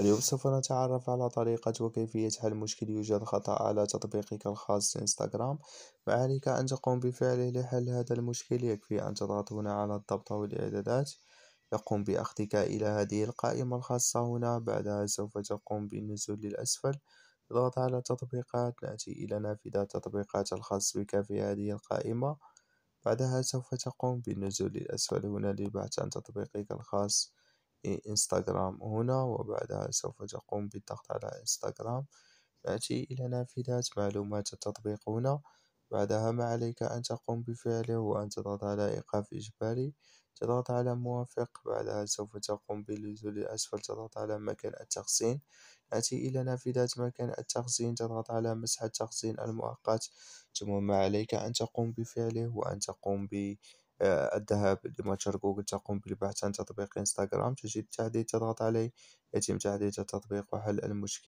اليوم سوف نتعرف على طريقة وكيفية حل مشكل يوجد خطأ على تطبيقك الخاص إنستغرام ما عليك أن تقوم بفعله لحل هذا المشكل يكفي أن تضغط هنا على الضبط والإعدادات يقوم بأخذك إلى هذه القائمة الخاصة هنا بعدها سوف تقوم بالنزول للأسفل اضغط على تطبيقات نأتي إلى نافذة تطبيقات الخاص بك في هذه القائمة بعدها سوف تقوم بالنزول للأسفل هنا للبحث عن تطبيقك الخاص إنستغرام هنا وبعدها سوف تقوم بالضغط على إنستغرام نأتي إلى نافذة معلومات التطبيق هنا بعدها ما عليك أن تقوم بفعله هو أن تضغط على إيقاف إجباري تضغط على موافق بعدها سوف تقوم بالنزول أسفل تضغط على مكان التخزين نأتي إلى نافذة مكان التخزين تضغط على مسح التخزين المؤقت ثم ما عليك أن تقوم بفعله هو أن تقوم ب الذهاب لمتجر جوجل تقوم بالبحث عن تطبيق إنستغرام تجد التحديث تضغط عليه يتم تحديث التطبيق وحل المشكل